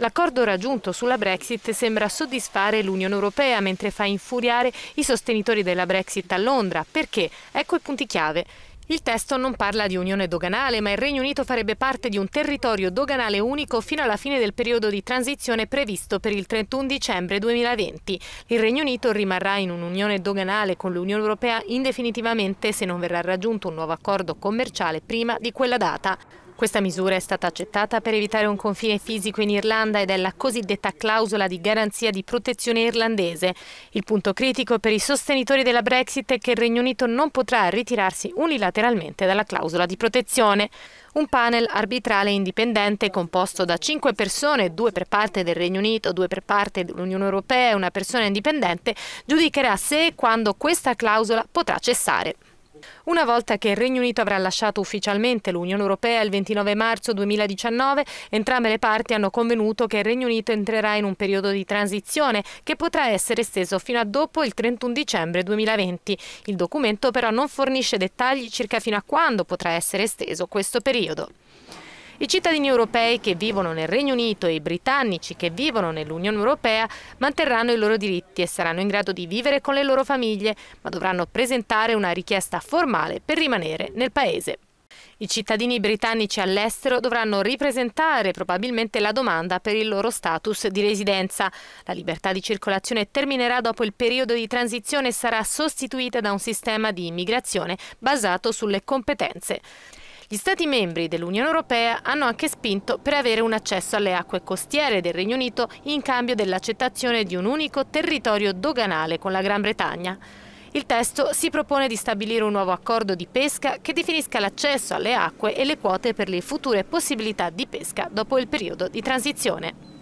L'accordo raggiunto sulla Brexit sembra soddisfare l'Unione Europea mentre fa infuriare i sostenitori della Brexit a Londra. Perché? Ecco i punti chiave. Il testo non parla di unione doganale, ma il Regno Unito farebbe parte di un territorio doganale unico fino alla fine del periodo di transizione previsto per il 31 dicembre 2020. Il Regno Unito rimarrà in un'unione doganale con l'Unione Europea indefinitivamente se non verrà raggiunto un nuovo accordo commerciale prima di quella data. Questa misura è stata accettata per evitare un confine fisico in Irlanda ed è la cosiddetta clausola di garanzia di protezione irlandese. Il punto critico per i sostenitori della Brexit è che il Regno Unito non potrà ritirarsi unilateralmente dalla clausola di protezione. Un panel arbitrale indipendente composto da cinque persone, due per parte del Regno Unito, due per parte dell'Unione Europea e una persona indipendente, giudicherà se e quando questa clausola potrà cessare. Una volta che il Regno Unito avrà lasciato ufficialmente l'Unione Europea il 29 marzo 2019, entrambe le parti hanno convenuto che il Regno Unito entrerà in un periodo di transizione che potrà essere esteso fino a dopo il 31 dicembre 2020. Il documento però non fornisce dettagli circa fino a quando potrà essere esteso questo periodo. I cittadini europei che vivono nel Regno Unito e i britannici che vivono nell'Unione Europea manterranno i loro diritti e saranno in grado di vivere con le loro famiglie, ma dovranno presentare una richiesta formale per rimanere nel Paese. I cittadini britannici all'estero dovranno ripresentare probabilmente la domanda per il loro status di residenza. La libertà di circolazione terminerà dopo il periodo di transizione e sarà sostituita da un sistema di immigrazione basato sulle competenze. Gli Stati membri dell'Unione Europea hanno anche spinto per avere un accesso alle acque costiere del Regno Unito in cambio dell'accettazione di un unico territorio doganale con la Gran Bretagna. Il testo si propone di stabilire un nuovo accordo di pesca che definisca l'accesso alle acque e le quote per le future possibilità di pesca dopo il periodo di transizione.